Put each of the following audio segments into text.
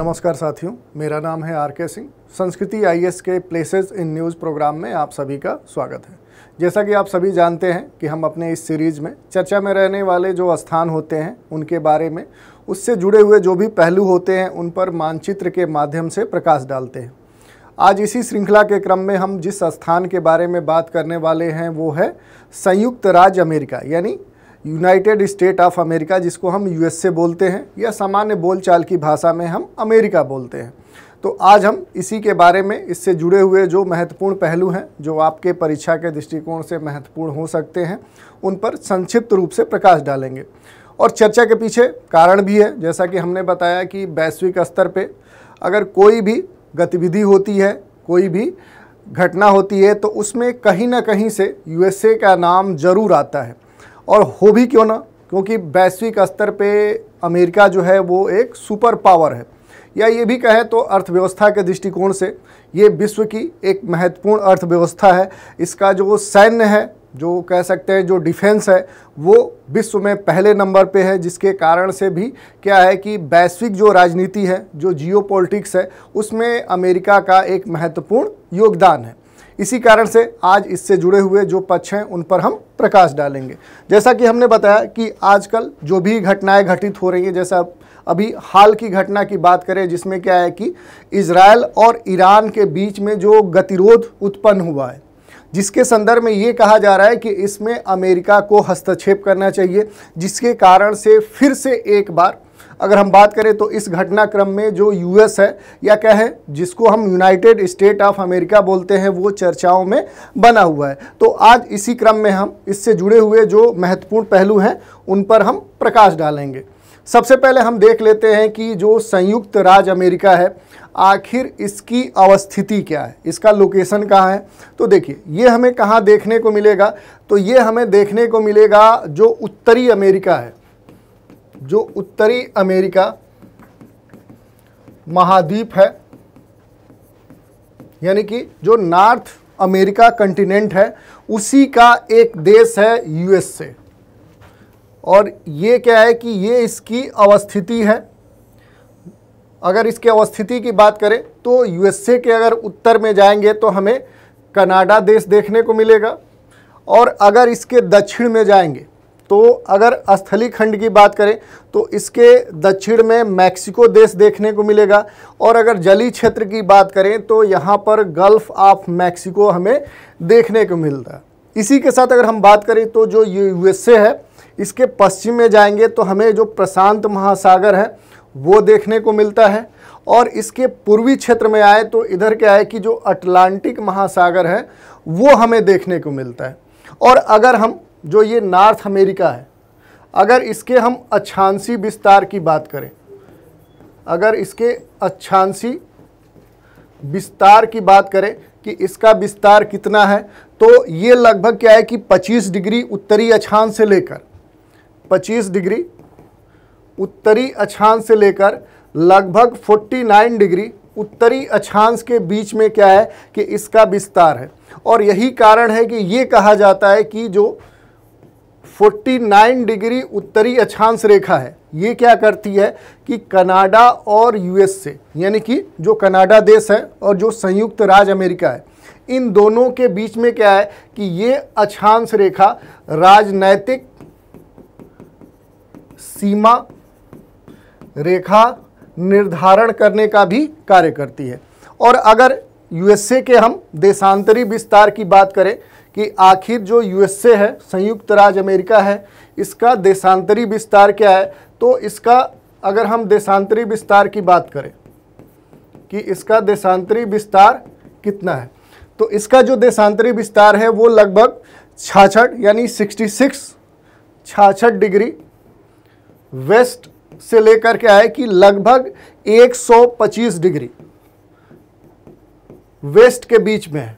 नमस्कार साथियों मेरा नाम है आर के सिंह संस्कृति आईएएस के प्लेसेस इन न्यूज़ प्रोग्राम में आप सभी का स्वागत है जैसा कि आप सभी जानते हैं कि हम अपने इस सीरीज़ में चर्चा में रहने वाले जो स्थान होते हैं उनके बारे में उससे जुड़े हुए जो भी पहलू होते हैं उन पर मानचित्र के माध्यम से प्रकाश डालते हैं आज इसी श्रृंखला के क्रम में हम जिस स्थान के बारे में बात करने वाले हैं वो है संयुक्त राज्य अमेरिका यानी यूनाइटेड स्टेट ऑफ अमेरिका जिसको हम यूएसए बोलते हैं या सामान्य बोलचाल की भाषा में हम अमेरिका बोलते हैं तो आज हम इसी के बारे में इससे जुड़े हुए जो महत्वपूर्ण पहलू हैं जो आपके परीक्षा के दृष्टिकोण से महत्वपूर्ण हो सकते हैं उन पर संक्षिप्त रूप से प्रकाश डालेंगे और चर्चा के पीछे कारण भी है जैसा कि हमने बताया कि वैश्विक स्तर पर अगर कोई भी गतिविधि होती है कोई भी घटना होती है तो उसमें कहीं ना कहीं से यूएसए का नाम जरूर आता है और हो भी क्यों ना क्योंकि वैश्विक स्तर पे अमेरिका जो है वो एक सुपर पावर है या ये भी कहें तो अर्थव्यवस्था के दृष्टिकोण से ये विश्व की एक महत्वपूर्ण अर्थव्यवस्था है इसका जो सैन्य है जो कह सकते हैं जो डिफेंस है वो विश्व में पहले नंबर पे है जिसके कारण से भी क्या है कि वैश्विक जो राजनीति है जो जियो है उसमें अमेरिका का एक महत्वपूर्ण योगदान है इसी कारण से आज इससे जुड़े हुए जो पक्ष हैं उन पर हम प्रकाश डालेंगे जैसा कि हमने बताया कि आजकल जो भी घटनाएं घटित हो रही हैं जैसा अभी हाल की घटना की बात करें जिसमें क्या है कि इसराइल और ईरान के बीच में जो गतिरोध उत्पन्न हुआ है जिसके संदर्भ में ये कहा जा रहा है कि इसमें अमेरिका को हस्तक्षेप करना चाहिए जिसके कारण से फिर से एक बार अगर हम बात करें तो इस घटनाक्रम में जो यूएस है या क्या है जिसको हम यूनाइटेड स्टेट ऑफ अमेरिका बोलते हैं वो चर्चाओं में बना हुआ है तो आज इसी क्रम में हम इससे जुड़े हुए जो महत्वपूर्ण पहलू हैं उन पर हम प्रकाश डालेंगे सबसे पहले हम देख लेते हैं कि जो संयुक्त राज्य अमेरिका है आखिर इसकी अवस्थिति क्या है इसका लोकेशन कहाँ है तो देखिए ये हमें कहाँ देखने को मिलेगा तो ये हमें देखने को मिलेगा जो उत्तरी अमेरिका है जो उत्तरी अमेरिका महाद्वीप है यानी कि जो नॉर्थ अमेरिका कंटिनेंट है उसी का एक देश है यूएसए और ये क्या है कि ये इसकी अवस्थिति है अगर इसके अवस्थिति की बात करें तो यूएसए के अगर उत्तर में जाएंगे तो हमें कनाडा देश देखने को मिलेगा और अगर इसके दक्षिण में जाएंगे तो अगर स्थली खंड की बात करें तो इसके दक्षिण में मैक्सिको देश देखने को मिलेगा और अगर जली क्षेत्र की बात करें तो यहाँ पर गल्फ ऑफ मैक्सिको हमें देखने को मिलता है इसी के साथ अगर हम बात करें तो जो यूएसए है इसके पश्चिम में जाएंगे तो हमें जो प्रशांत महासागर है वो देखने को मिलता है और इसके पूर्वी क्षेत्र में आए तो इधर क्या है कि जो अटलांटिक महासागर है वो हमें देखने को मिलता है और अगर हम जो ये नॉर्थ अमेरिका है अगर इसके हम अच्छांसी विस्तार की बात करें अगर इसके अच्छांसी विस्तार की बात करें कि इसका विस्तार कितना है तो ये लगभग क्या है कि 25 डिग्री उत्तरी अछांश से लेकर 25 डिग्री उत्तरी अछांश से लेकर लगभग 49 डिग्री उत्तरी अछांश के बीच में क्या है कि इसका विस्तार है और यही कारण है कि ये कहा जाता है कि जो 49 डिग्री उत्तरी अक्षांश रेखा है ये क्या करती है कि कनाडा और यूएस से यानी कि जो कनाडा देश है और जो संयुक्त राज्य अमेरिका है इन दोनों के बीच में क्या है कि ये अक्षांश रेखा राजनैतिक सीमा रेखा निर्धारण करने का भी कार्य करती है और अगर यूएसए के हम देशांतरी विस्तार की बात करें कि आखिर जो यूएसए है संयुक्त राज्य अमेरिका है इसका देशांतरी विस्तार क्या है तो इसका अगर हम देशांतरी विस्तार की बात करें कि इसका देशांतरी विस्तार कितना है तो इसका जो देशांतरी विस्तार है वो लगभग छाछठ यानी 66 छाछठ डिग्री वेस्ट से लेकर के आए कि लगभग 125 डिग्री वेस्ट के बीच में है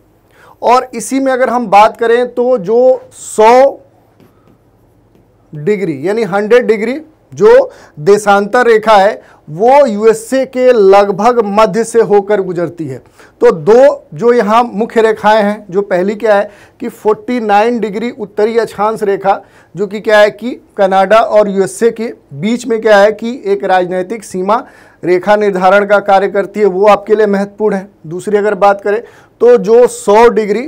और इसी में अगर हम बात करें तो जो 100 डिग्री यानी 100 डिग्री जो देशांतर रेखा है वो यूएसए के लगभग मध्य से होकर गुजरती है तो दो जो यहाँ मुख्य रेखाएं हैं जो पहली क्या है कि 49 डिग्री उत्तरी अक्षांश रेखा जो कि क्या है कि कनाडा और यूएसए के बीच में क्या है कि एक राजनीतिक सीमा रेखा निर्धारण का कार्य करती है वो आपके लिए महत्वपूर्ण है दूसरी अगर बात करें तो जो सौ डिग्री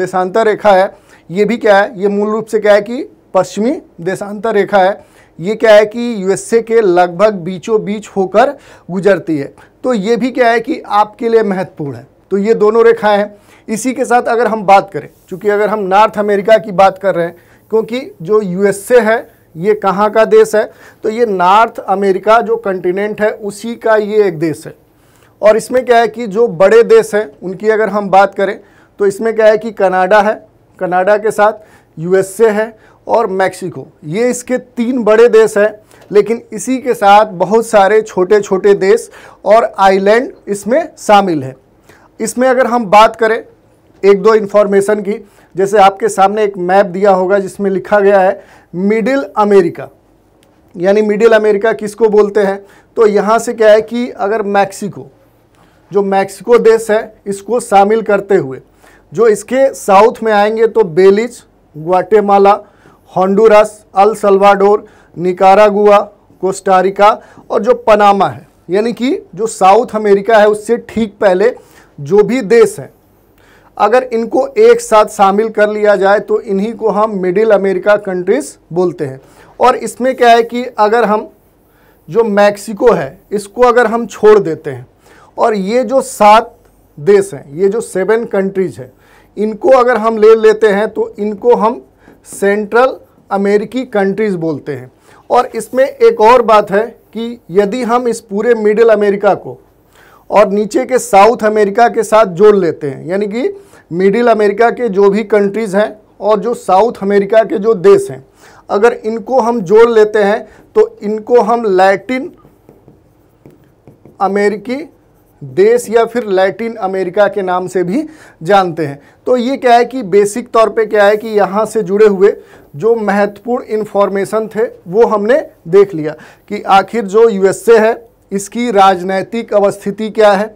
देशांतर रेखा है ये भी क्या है ये मूल रूप से क्या है कि पश्चिमी देशांतर रेखा है ये क्या है कि यूएसए के लगभग बीचों बीच होकर गुजरती है तो ये भी क्या है कि आपके लिए महत्वपूर्ण है तो ये दोनों रेखाएँ हैं इसी के साथ अगर हम बात करें चूँकि अगर हम नॉर्थ अमेरिका की बात कर रहे हैं क्योंकि जो यूएसए है ये कहाँ का देश है तो ये नॉर्थ अमेरिका जो कंटिनेंट है उसी का ये एक देश है और इसमें क्या है कि जो बड़े देश हैं उनकी अगर हम बात करें तो इसमें क्या है कि कनाडा है कनाडा के साथ यूएसए है और मैक्सिको ये इसके तीन बड़े देश हैं लेकिन इसी के साथ बहुत सारे छोटे छोटे देश और आइलैंड इसमें शामिल है इसमें अगर हम बात करें एक दो इन्फॉर्मेशन की जैसे आपके सामने एक मैप दिया होगा जिसमें लिखा गया है मिडिल अमेरिका यानी मिडिल अमेरिका किसको बोलते हैं तो यहाँ से क्या है कि अगर मैक्सिको जो मैक्सिको देश है इसको शामिल करते हुए जो इसके साउथ में आएंगे तो Belize Guatemala Honduras El Salvador Nicaragua Costa Rica और जो पनामा है यानी कि जो साउथ अमेरिका है उससे ठीक पहले जो भी देश हैं अगर इनको एक साथ शामिल कर लिया जाए तो इन्हीं को हम मिडिल अमेरिका कंट्रीज़ बोलते हैं और इसमें क्या है कि अगर हम जो मैक्सिको है इसको अगर हम छोड़ देते हैं और ये जो सात देश हैं ये जो सेवन कंट्रीज़ हैं इनको अगर हम ले लेते हैं तो इनको हम सेंट्रल अमेरिकी कंट्रीज़ बोलते हैं और इसमें एक और बात है कि यदि हम इस पूरे मिडिल अमेरिका को और नीचे के साउथ अमेरिका के साथ जोड़ लेते हैं यानी कि मिडिल अमेरिका के जो भी कंट्रीज़ हैं और जो साउथ अमेरिका के जो देश हैं अगर इनको हम जोड़ लेते हैं तो इनको हम लैटिन अमेरिकी देश या फिर लैटिन अमेरिका के नाम से भी जानते हैं तो ये क्या है कि बेसिक तौर पे क्या है कि यहाँ से जुड़े हुए जो महत्वपूर्ण इन्फॉर्मेशन थे वो हमने देख लिया कि आखिर जो यूएसए है इसकी राजनैतिक अवस्थिति क्या है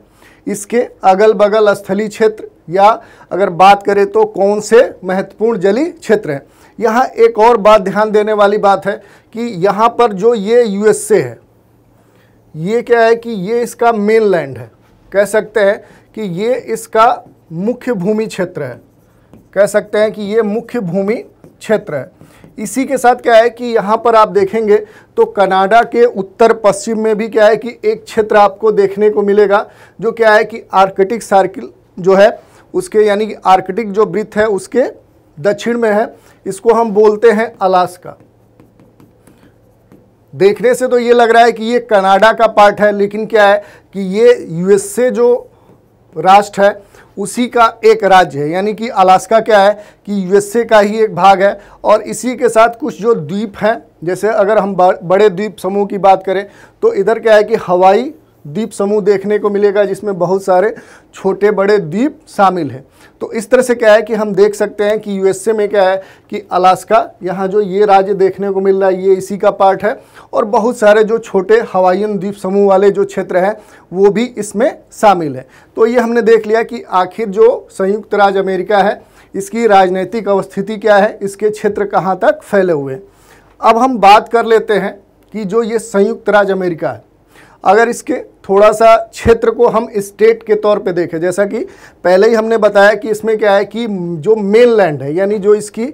इसके अगल बगल स्थलीय क्षेत्र या अगर बात करें तो कौन से महत्वपूर्ण जली क्षेत्र हैं यहाँ एक और बात ध्यान देने वाली बात है कि यहाँ पर जो ये यूएसए है ये क्या है कि ये इसका मेन लैंड है कह सकते हैं कि ये इसका मुख्य भूमि क्षेत्र है कह सकते हैं कि ये मुख्य भूमि क्षेत्र है इसी के साथ क्या है कि यहाँ पर आप देखेंगे तो कनाडा के उत्तर पश्चिम में भी क्या है कि एक क्षेत्र आपको देखने को मिलेगा जो क्या है कि आर्कटिक सर्किल जो है उसके यानी कि आर्कटिक जो वृत्त है उसके दक्षिण में है इसको हम बोलते हैं अलास्का देखने से तो ये लग रहा है कि ये कनाडा का पार्ट है लेकिन क्या है कि ये यूएसए जो राष्ट्र है उसी का एक राज्य है यानी कि अलास्का क्या है कि यूएसए का ही एक भाग है और इसी के साथ कुछ जो द्वीप हैं जैसे अगर हम बड़े द्वीप समूह की बात करें तो इधर क्या है कि हवाई द्वीप समूह देखने को मिलेगा जिसमें बहुत सारे छोटे बड़े द्वीप शामिल हैं तो इस तरह से क्या है कि हम देख सकते हैं कि यूएसए में क्या है कि अलास्का यहाँ जो ये राज्य देखने को मिल रहा है ये इसी का पार्ट है और बहुत सारे जो छोटे हवाईन द्वीप समूह वाले जो क्षेत्र हैं वो भी इसमें शामिल है तो ये हमने देख लिया कि आखिर जो संयुक्त राज्य अमेरिका है इसकी राजनीतिक अवस्थिति क्या है इसके क्षेत्र कहाँ तक फैले हुए अब हम बात कर लेते हैं कि जो ये संयुक्त राज्य अमेरिका है अगर इसके थोड़ा सा क्षेत्र को हम स्टेट के तौर पे देखें जैसा कि पहले ही हमने बताया कि इसमें क्या है कि जो मेन लैंड है यानी जो इसकी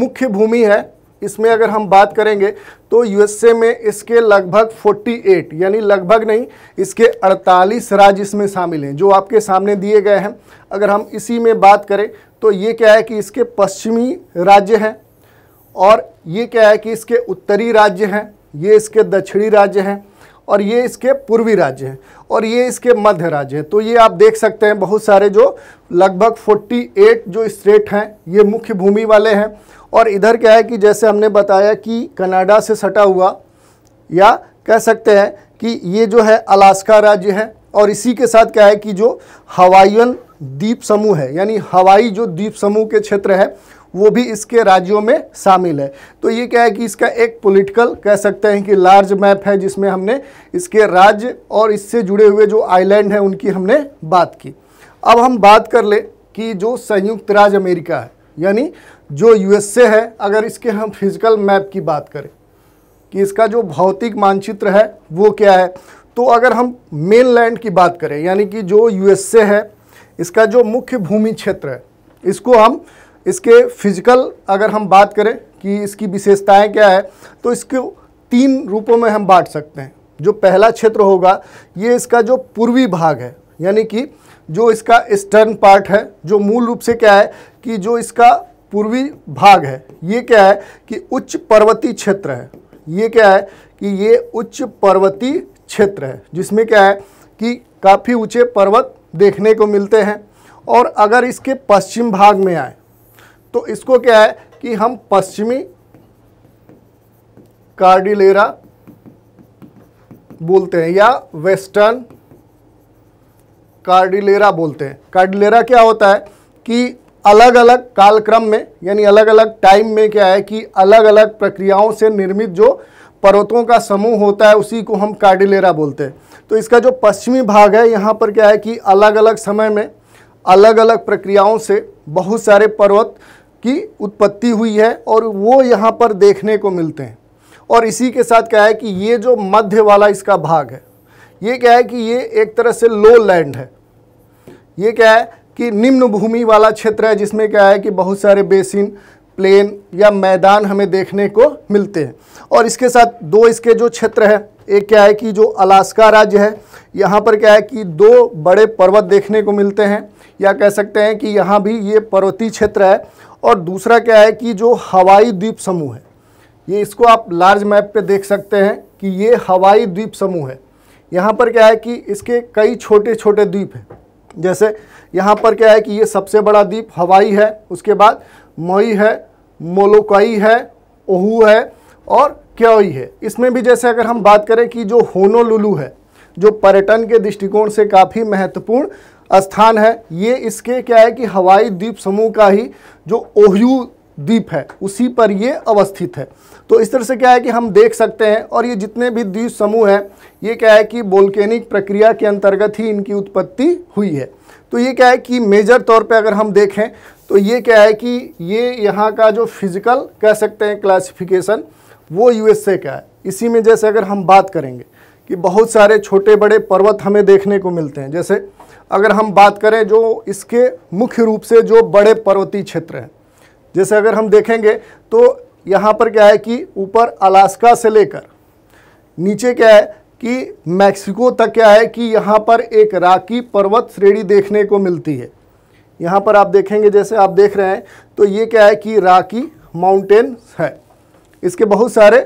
मुख्य भूमि है इसमें अगर हम बात करेंगे तो यूएसए में इसके लगभग 48 यानी लगभग नहीं इसके 48 राज्य इसमें शामिल हैं जो आपके सामने दिए गए हैं अगर हम इसी में बात करें तो ये क्या है कि इसके पश्चिमी राज्य हैं और ये क्या है कि इसके उत्तरी राज्य हैं ये इसके दक्षिणी राज्य हैं और ये इसके पूर्वी राज्य हैं और ये इसके मध्य राज्य हैं तो ये आप देख सकते हैं बहुत सारे जो लगभग 48 जो स्टेट हैं ये मुख्य भूमि वाले हैं और इधर क्या है कि जैसे हमने बताया कि कनाडा से सटा हुआ या कह सकते हैं कि ये जो है अलास्का राज्य है और इसी के साथ क्या है कि जो हवाइन द्वीप समूह है यानी हवाई जो द्वीप समूह के क्षेत्र है वो भी इसके राज्यों में शामिल है तो ये क्या है कि इसका एक पॉलिटिकल कह सकते हैं कि लार्ज मैप है जिसमें हमने इसके राज्य और इससे जुड़े हुए जो आइलैंड हैं उनकी हमने बात की अब हम बात कर ले कि जो संयुक्त राज्य अमेरिका है यानी जो यूएसए है अगर इसके हम फिजिकल मैप की बात करें कि इसका जो भौतिक मानचित्र है वो क्या है तो अगर हम मेन लैंड की बात करें यानी कि जो यूएसए है इसका जो मुख्य भूमि क्षेत्र है इसको हम इसके फिजिकल अगर हम बात करें कि इसकी विशेषताएं क्या है तो इसको तीन रूपों में हम बांट सकते हैं जो पहला क्षेत्र होगा ये इसका जो पूर्वी भाग है यानी कि जो इसका स्टर्न पार्ट है जो मूल रूप से क्या है कि जो इसका पूर्वी भाग है ये क्या है कि उच्च पर्वतीय क्षेत्र है ये क्या है कि ये उच्च पर्वतीय क्षेत्र है जिसमें क्या है कि काफ़ी ऊंचे पर्वत देखने को मिलते हैं और अगर इसके पश्चिम भाग में आए तो इसको क्या है कि हम पश्चिमी कार्डिलेरा बोलते हैं या वेस्टर्न कार्डिलेरा बोलते हैं कार्डिलेरा क्या होता है कि अलग अलग कालक्रम में यानी अलग अलग टाइम में क्या है कि अलग अलग प्रक्रियाओं से निर्मित जो पर्वतों का समूह होता है उसी को हम कार्डिलेरा बोलते हैं तो इसका जो पश्चिमी भाग है यहाँ पर क्या है कि अलग अलग समय में अलग अलग प्रक्रियाओं से बहुत सारे पर्वत की उत्पत्ति हुई है और वो यहाँ पर देखने को मिलते हैं और इसी के साथ क्या है कि ये जो मध्य वाला इसका भाग है ये क्या है कि ये एक तरह से लो लैंड है ये क्या है कि निम्न भूमि वाला क्षेत्र है जिसमें क्या है कि बहुत सारे बेसिन प्लेन या मैदान हमें देखने को मिलते हैं और इसके साथ दो इसके जो क्षेत्र है एक क्या है कि जो अलास्का राज्य है यहाँ पर क्या है कि दो बड़े पर्वत देखने को मिलते हैं या कह सकते हैं कि यहाँ भी ये पर्वतीय क्षेत्र है और दूसरा क्या है कि जो हवाई द्वीप समूह है ये इसको आप लार्ज मैप पे देख सकते हैं कि ये हवाई द्वीप समूह है यहाँ पर क्या है कि इसके कई छोटे छोटे द्वीप हैं जैसे यहाँ पर क्या है कि ये सबसे बड़ा द्वीप हवाई है उसके बाद मई है मोलोकाई है ओहू है और क्योई है इसमें भी जैसे अगर हम बात करें कि जो होनोलुलू है जो पर्यटन के दृष्टिकोण से काफ़ी महत्वपूर्ण स्थान है ये इसके क्या है कि हवाई द्वीप समूह का ही जो ओह्यू द्वीप है उसी पर ये अवस्थित है तो इस तरह से क्या है कि हम देख सकते हैं और ये जितने भी द्वीप समूह हैं ये क्या है कि बोल्केनिक प्रक्रिया के अंतर्गत ही इनकी उत्पत्ति हुई है तो ये क्या है कि मेजर तौर पे अगर हम देखें तो ये क्या है कि ये यहाँ का जो फिजिकल कह सकते हैं क्लासिफिकेशन वो यूएसए का है इसी में जैसे अगर हम बात करेंगे कि बहुत सारे छोटे बड़े पर्वत हमें देखने को मिलते हैं जैसे अगर हम बात करें जो इसके मुख्य रूप से जो बड़े पर्वतीय क्षेत्र हैं जैसे अगर हम देखेंगे तो यहाँ पर क्या है कि ऊपर अलास्का से लेकर नीचे क्या है कि मैक्सिको तक क्या है कि यहाँ पर एक राकी पर्वत श्रेणी देखने को मिलती है यहाँ पर आप देखेंगे जैसे आप देख रहे हैं तो ये क्या है कि राकी माउंटेन है इसके बहुत सारे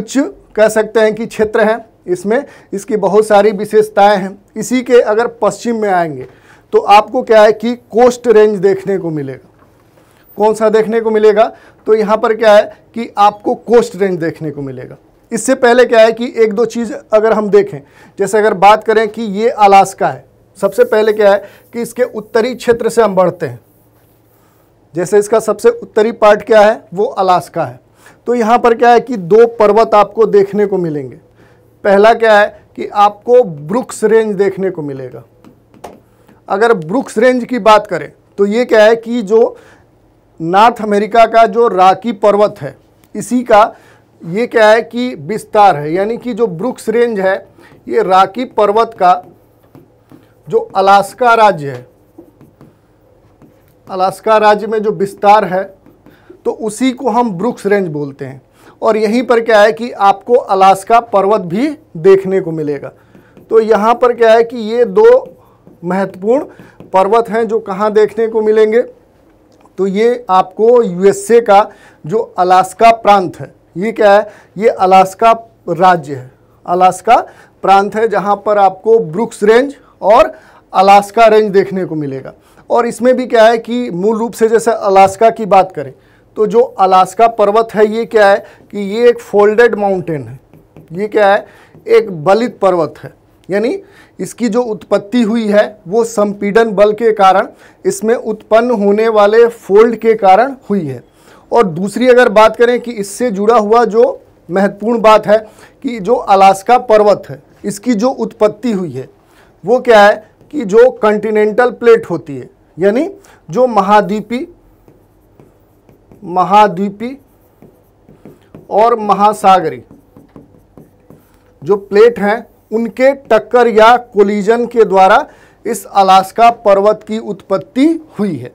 उच्च कह सकते हैं कि क्षेत्र हैं इसमें इसकी बहुत सारी विशेषताएं हैं इसी के अगर पश्चिम में आएंगे तो आपको क्या है कि कोस्ट रेंज देखने को मिलेगा कौन सा देखने को मिलेगा तो यहाँ पर क्या है कि आपको कोस्ट रेंज देखने को मिलेगा इससे पहले क्या है कि एक दो चीज़ अगर हम देखें जैसे अगर बात करें कि ये अलास्का है सबसे पहले क्या है कि इसके उत्तरी क्षेत्र से हम बढ़ते हैं जैसे इसका सबसे उत्तरी पार्ट क्या है वो अलास्का है तो यहाँ पर क्या है कि दो पर्वत आपको देखने को मिलेंगे पहला क्या है कि आपको ब्रुक्स रेंज देखने को मिलेगा अगर ब्रुक्स रेंज की बात करें तो ये क्या है कि जो नॉर्थ अमेरिका का जो राकी पर्वत है इसी का ये क्या है कि विस्तार है यानी कि जो ब्रुक्स रेंज है ये राकी पर्वत का जो अलास्का राज्य है अलास्का राज्य में जो विस्तार है तो उसी को हम ब्रुक्स रेंज बोलते हैं और यहीं पर क्या है कि आपको अलास्का पर्वत भी देखने को मिलेगा तो यहाँ पर क्या है कि ये दो महत्वपूर्ण पर्वत हैं जो कहाँ देखने को मिलेंगे तो ये आपको यूएसए का जो अलास्का प्रांत है ये क्या है ये अलास्का राज्य है अलास्का प्रांत है जहाँ पर आपको ब्रुक्स रेंज और अलास्का रेंज देखने को मिलेगा और इसमें भी क्या है कि मूल रूप से जैसे अलास्का की बात करें तो जो अलास्का पर्वत है ये क्या है कि ये एक फोल्डेड माउंटेन है ये क्या है एक बलित पर्वत है यानी इसकी जो उत्पत्ति हुई है वो संपीडन बल के कारण इसमें उत्पन्न होने वाले फोल्ड के कारण हुई है और दूसरी अगर बात करें कि इससे जुड़ा हुआ जो महत्वपूर्ण बात है कि जो अलास्का पर्वत है इसकी जो उत्पत्ति हुई है वो क्या है कि जो कंटिनेंटल प्लेट होती है यानी जो महाद्वीपी महाद्वीपी और महासागरी जो प्लेट हैं उनके टक्कर या कोलिजन के द्वारा इस अलास्का पर्वत की उत्पत्ति हुई है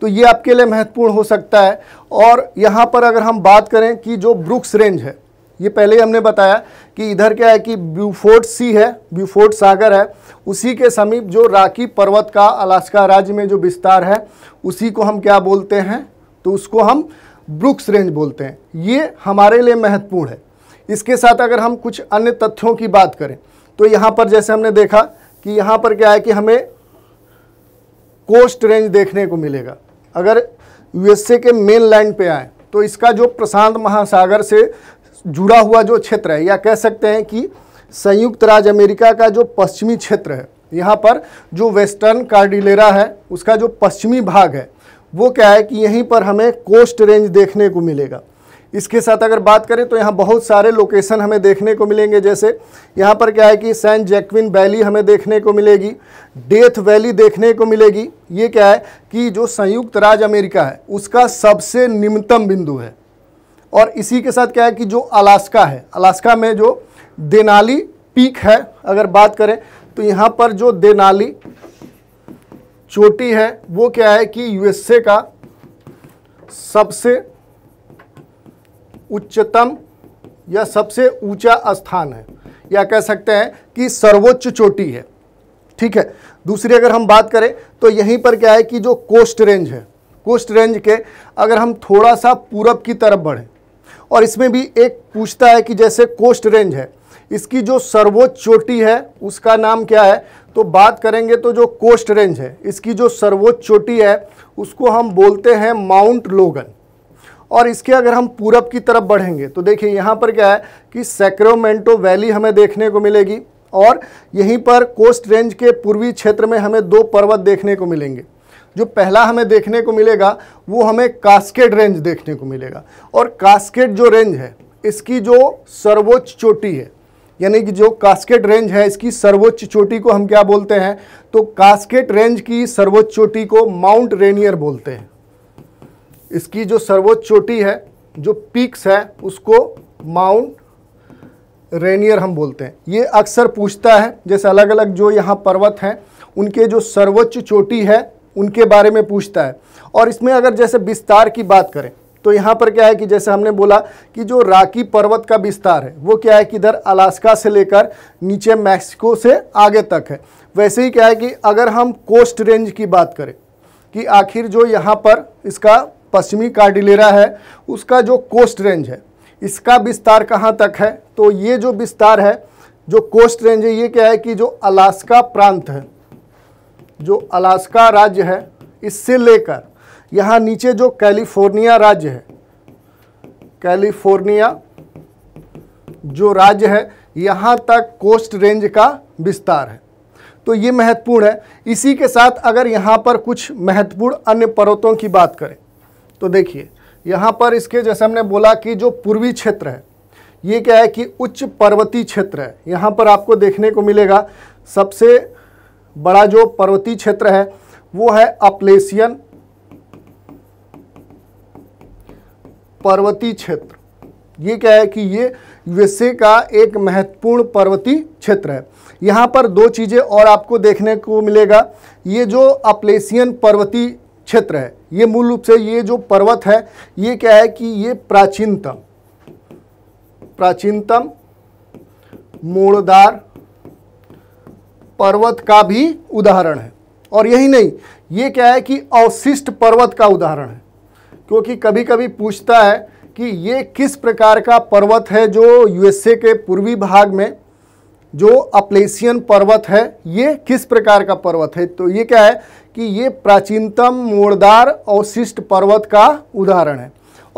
तो ये आपके लिए महत्वपूर्ण हो सकता है और यहाँ पर अगर हम बात करें कि जो ब्रुक्स रेंज है ये पहले ही हमने बताया कि इधर क्या है कि ब्यूफोर्ट सी है ब्यूफोर्ट सागर है उसी के समीप जो राकी पर्वत का अलास्का राज्य में जो विस्तार है उसी को हम क्या बोलते हैं तो उसको हम ब्रुक्स रेंज बोलते हैं ये हमारे लिए महत्वपूर्ण है इसके साथ अगर हम कुछ अन्य तथ्यों की बात करें तो यहाँ पर जैसे हमने देखा कि यहाँ पर क्या है कि हमें कोस्ट रेंज देखने को मिलेगा अगर यूएसए के मेन लैंड पे आए तो इसका जो प्रशांत महासागर से जुड़ा हुआ जो क्षेत्र है या कह सकते हैं कि संयुक्त राज्य अमेरिका का जो पश्चिमी क्षेत्र है यहाँ पर जो वेस्टर्न कार्डिलेरा है उसका जो पश्चिमी भाग है वो क्या है कि यहीं पर हमें कोस्ट रेंज देखने को मिलेगा इसके साथ अगर बात करें तो यहाँ बहुत सारे लोकेशन हमें देखने को मिलेंगे जैसे यहाँ पर क्या है कि सैन जैक्विन वैली हमें देखने को मिलेगी डेथ वैली देखने को मिलेगी ये क्या है कि जो संयुक्त राज्य अमेरिका है उसका सबसे निम्नतम बिंदु है और इसी के साथ क्या है कि जो अलास्का है अलास्का में जो देनाली पीक है अगर बात करें तो यहाँ पर जो देनाली चोटी है वो क्या है कि यूएसए का सबसे उच्चतम या सबसे ऊंचा स्थान है या कह सकते हैं कि सर्वोच्च चोटी है ठीक है दूसरी अगर हम बात करें तो यहीं पर क्या है कि जो कोस्ट रेंज है कोस्ट रेंज के अगर हम थोड़ा सा पूरब की तरफ बढ़ें और इसमें भी एक पूछता है कि जैसे कोस्ट रेंज है इसकी जो सर्वोच्च चोटी है उसका नाम क्या है तो बात करेंगे तो जो कोस्ट रेंज है इसकी जो सर्वोच्च चोटी है उसको हम बोलते हैं माउंट लोगन और इसके अगर हम पूरब की तरफ बढ़ेंगे तो देखिए यहाँ पर क्या है कि सैक्रोमेंटो वैली हमें देखने को मिलेगी और यहीं पर कोस्ट रेंज के पूर्वी क्षेत्र में हमें दो पर्वत देखने को मिलेंगे जो पहला हमें देखने को मिलेगा वो हमें कास्केड रेंज देखने को मिलेगा और कास्केड जो रेंज है इसकी जो सर्वोच्च चोटी है यानी कि जो कास्केट रेंज है इसकी सर्वोच्च चोटी को हम क्या बोलते हैं तो कास्केट रेंज की सर्वोच्च चोटी को माउंट रेनियर बोलते हैं इसकी जो सर्वोच्च चोटी है जो पीक्स है उसको माउंट रेनियर हम बोलते हैं ये अक्सर पूछता है जैसे अलग अलग जो यहाँ पर्वत हैं उनके जो सर्वोच्च चोटी है उनके बारे में पूछता है और इसमें अगर जैसे विस्तार की बात करें तो यहाँ पर क्या है कि जैसे हमने बोला कि जो राकी पर्वत का विस्तार है वो क्या है कि इधर अलास्का से लेकर नीचे मैक्सिको से आगे तक है वैसे ही क्या है कि अगर हम कोस्ट रेंज की बात करें कि आखिर जो यहाँ पर इसका पश्चिमी कार्डिलेरा है उसका जो कोस्ट रेंज है इसका विस्तार कहाँ तक है तो ये जो विस्तार है जो कोस्ट रेंज है ये क्या है कि जो अलास्का प्रांत है जो अलास्का राज्य है इससे लेकर यहाँ नीचे जो कैलिफोर्निया राज्य है कैलिफोर्निया जो राज्य है यहाँ तक कोस्ट रेंज का विस्तार है तो ये महत्वपूर्ण है इसी के साथ अगर यहाँ पर कुछ महत्वपूर्ण अन्य पर्वतों की बात करें तो देखिए यहाँ पर इसके जैसे हमने बोला कि जो पूर्वी क्षेत्र है ये क्या है कि उच्च पर्वतीय क्षेत्र है यहाँ पर आपको देखने को मिलेगा सबसे बड़ा जो पर्वतीय क्षेत्र है वो है अपलेसियन पर्वतीय क्षेत्र ये क्या है कि ये यूएसए का एक महत्वपूर्ण पर्वतीय क्षेत्र है यहाँ पर दो चीज़ें और आपको देखने को मिलेगा ये जो अपलेसियन पर्वतीय क्षेत्र है ये मूल रूप से ये जो पर्वत है ये क्या है कि ये प्राचीनतम प्राचीनतम मोड़दार पर्वत का भी उदाहरण है और यही नहीं ये क्या है कि अवशिष्ट पर्वत का उदाहरण है क्योंकि कभी कभी पूछता है कि ये किस प्रकार का पर्वत है जो यूएसए के पूर्वी भाग में जो अप्लेसियन पर्वत है ये किस प्रकार का पर्वत है तो ये क्या है कि ये प्राचीनतम मोड़दार अवशिष्ट पर्वत का उदाहरण है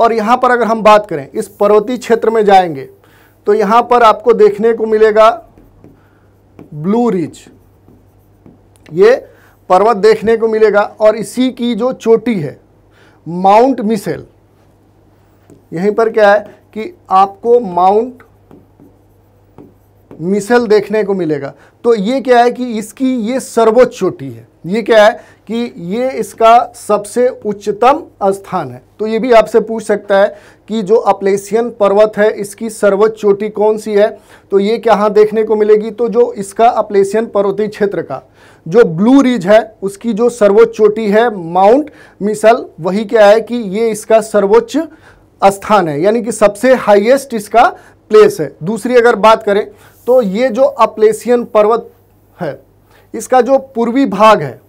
और यहाँ पर अगर हम बात करें इस पर्वतीय क्षेत्र में जाएंगे तो यहाँ पर आपको देखने को मिलेगा ब्लू रिज ये पर्वत देखने को मिलेगा और इसी की जो चोटी है माउंट मिसेल यहीं पर क्या है कि आपको माउंट मिसेल देखने को मिलेगा तो ये क्या है कि इसकी ये सर्वोच्च चोटी है ये क्या है कि ये इसका सबसे उच्चतम स्थान है तो ये भी आपसे पूछ सकता है कि जो अपलेसियन पर्वत है इसकी सर्वोच्च चोटी कौन सी है तो ये कहाँ देखने को मिलेगी तो जो इसका अपलेसियन पर्वतीय क्षेत्र का जो ब्लू रिज है उसकी जो सर्वोच्च चोटी है माउंट मिसल वही क्या है कि ये इसका सर्वोच्च स्थान है यानी कि सबसे हाइएस्ट इसका प्लेस है दूसरी अगर बात करें तो ये जो अपलेसियन पर्वत है इसका जो पूर्वी भाग है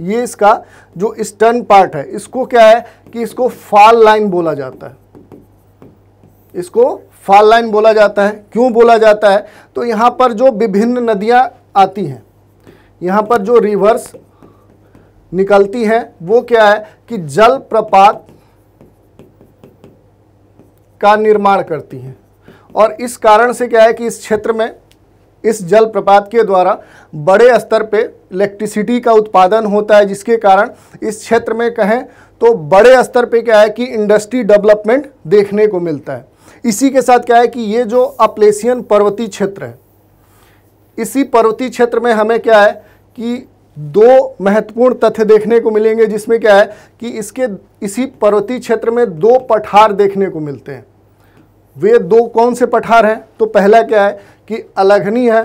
ये इसका जो स्टर्न पार्ट है इसको क्या है कि इसको फाल लाइन बोला जाता है इसको फाल लाइन बोला जाता है क्यों बोला जाता है तो यहाँ पर जो विभिन्न नदियाँ आती हैं यहाँ पर जो रिवर्स निकलती हैं वो क्या है कि जल प्रपात का निर्माण करती हैं और इस कारण से क्या है कि इस क्षेत्र में इस जलप्रपात के द्वारा बड़े स्तर पे इलेक्ट्रिसिटी का उत्पादन होता है जिसके कारण इस क्षेत्र में कहें तो बड़े स्तर पे क्या है कि इंडस्ट्री डेवलपमेंट देखने को मिलता है इसी के साथ क्या है कि ये जो अप्लेसियन पर्वतीय क्षेत्र है इसी पर्वतीय क्षेत्र में हमें क्या है कि दो महत्वपूर्ण तथ्य देखने को मिलेंगे जिसमें क्या है कि इसके इसी पर्वतीय क्षेत्र में दो पठार देखने को मिलते हैं वे दो कौन से पठार हैं तो पहला क्या है कि अलग्नि है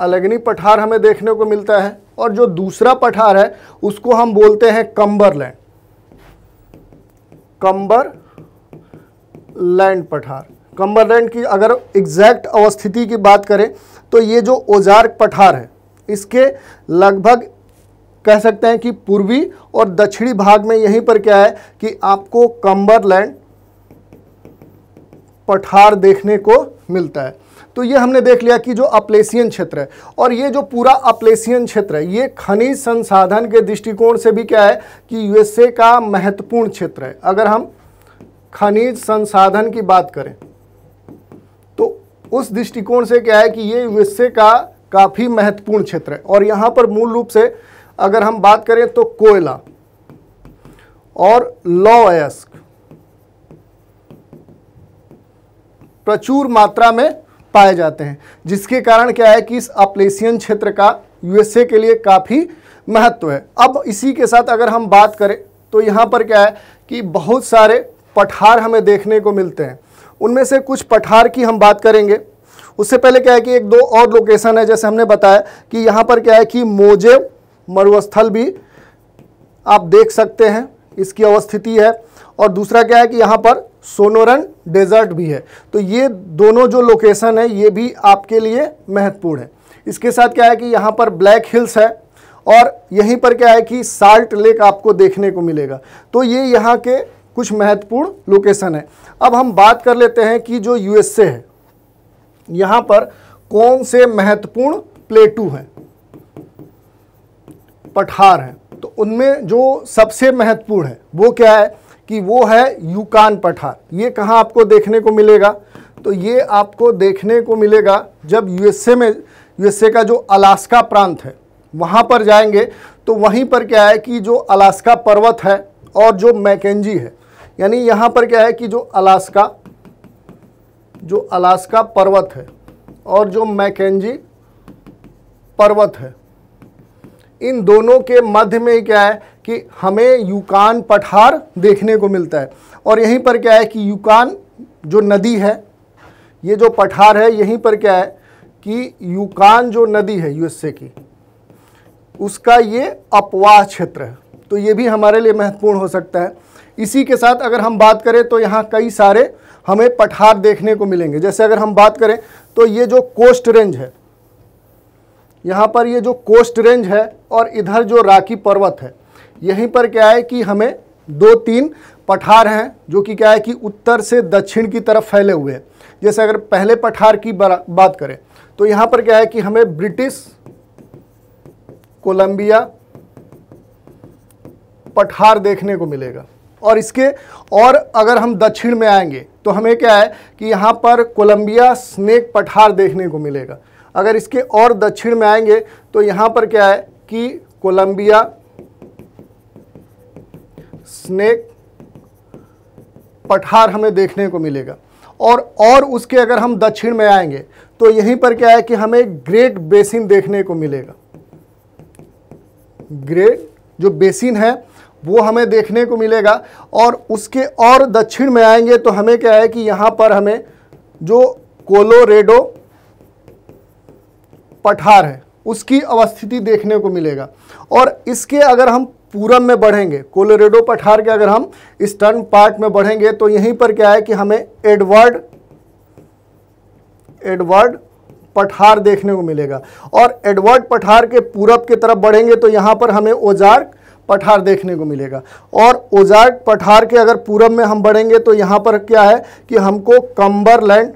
अलग्नि पठार हमें देखने को मिलता है और जो दूसरा पठार है उसको हम बोलते हैं कंबरलैंड कंबर लैंड पठार कंबरलैंड की अगर एग्जैक्ट अवस्थिति की बात करें तो ये जो ओजार पठार है इसके लगभग कह सकते हैं कि पूर्वी और दक्षिणी भाग में यहीं पर क्या है कि आपको कंबरलैंड पठार देखने को मिलता है तो ये हमने देख लिया कि जो अप्लेसियन क्षेत्र है और ये जो पूरा अप्लेसियन क्षेत्र है ये खनिज संसाधन के दृष्टिकोण से भी क्या है कि यूएसए का महत्वपूर्ण क्षेत्र है अगर हम खनिज संसाधन की बात करें तो उस दृष्टिकोण से क्या है कि ये यूएसए का काफ़ी महत्वपूर्ण क्षेत्र है और यहाँ पर मूल रूप से अगर हम बात करें तो कोयला और लॉ एस्क प्रचुर मात्रा में पाए जाते हैं जिसके कारण क्या है कि इस अपलेसियन क्षेत्र का यूएसए के लिए काफ़ी महत्व है अब इसी के साथ अगर हम बात करें तो यहाँ पर क्या है कि बहुत सारे पठार हमें देखने को मिलते हैं उनमें से कुछ पठार की हम बात करेंगे उससे पहले क्या है कि एक दो और लोकेशन है जैसे हमने बताया कि यहाँ पर क्या है कि मोजे मरुस्थल भी आप देख सकते हैं इसकी अवस्थिति है और दूसरा क्या है कि यहाँ पर सोनोरन डेजर्ट भी है तो ये दोनों जो लोकेशन है ये भी आपके लिए महत्वपूर्ण है इसके साथ क्या है कि यहाँ पर ब्लैक हिल्स है और यहीं पर क्या है कि साल्ट लेक आपको देखने को मिलेगा तो ये यहाँ के कुछ महत्वपूर्ण लोकेशन है अब हम बात कर लेते हैं कि जो यूएसए है यहाँ पर कौन से महत्वपूर्ण प्लेटू हैं पठार हैं उनमें जो सबसे महत्वपूर्ण है वो क्या है कि वो है युकान पठार ये कहाँ आपको देखने को मिलेगा तो ये आपको देखने को मिलेगा जब यूएसए में यूएसए का जो अलास्का प्रांत है वहाँ पर जाएंगे तो वहीं पर क्या है कि जो अलास्का पर्वत है और जो मैकेजी है यानी यहाँ पर क्या है कि जो अलास्का जो अलास्का पर्वत है और जो मैकेजी पर्वत है इन दोनों के मध्य में क्या है कि हमें यूकान पठार देखने को मिलता है और यहीं पर क्या है कि यूकान जो नदी है ये जो पठार है यहीं पर क्या है कि यूकान जो नदी है यूएसए की उसका ये अपवाह क्षेत्र है तो ये भी हमारे लिए महत्वपूर्ण हो सकता है इसी के साथ अगर हम बात करें तो यहाँ कई सारे हमें पठार देखने को मिलेंगे जैसे अगर हम बात करें तो ये जो कोस्ट रेंज है यहाँ पर ये जो कोस्ट रेंज है और इधर जो राकी पर्वत है यहीं पर क्या है कि हमें दो तीन पठार हैं जो कि क्या है कि उत्तर से दक्षिण की तरफ फैले हुए हैं जैसे अगर पहले पठार की बात करें तो यहाँ पर क्या है कि हमें ब्रिटिश कोलंबिया पठार देखने को मिलेगा और इसके और अगर हम दक्षिण में आएंगे तो हमें क्या है कि यहाँ पर कोलंबिया स्नेक पठार देखने को मिलेगा अगर इसके और दक्षिण में आएंगे तो यहाँ पर क्या है कि कोलंबिया स्नेक पठार हमें देखने को मिलेगा और और उसके अगर हम दक्षिण में आएंगे तो यहीं पर क्या है कि हमें ग्रेट बेसिन देखने को मिलेगा ग्रेट जो बेसिन है वो हमें देखने को मिलेगा और उसके और दक्षिण में आएंगे तो हमें क्या है कि यहाँ पर हमें जो कोलोरेडो पठार है उसकी अवस्थिति देखने को मिलेगा और इसके अगर हम पूरब में बढ़ेंगे कोलोरेडो पठार के अगर हम ईस्टर्न पार्ट में बढ़ेंगे तो यहीं पर क्या है कि हमें एडवर्ड एडवर्ड पठार देखने को मिलेगा और एडवर्ड पठार के पूरब की तरफ बढ़ेंगे तो यहाँ पर हमें ओजार्क पठार देखने को मिलेगा और ओजार्क पठार के अगर पूरब में हम बढ़ेंगे तो यहाँ पर क्या है कि हमको कंबरलैंड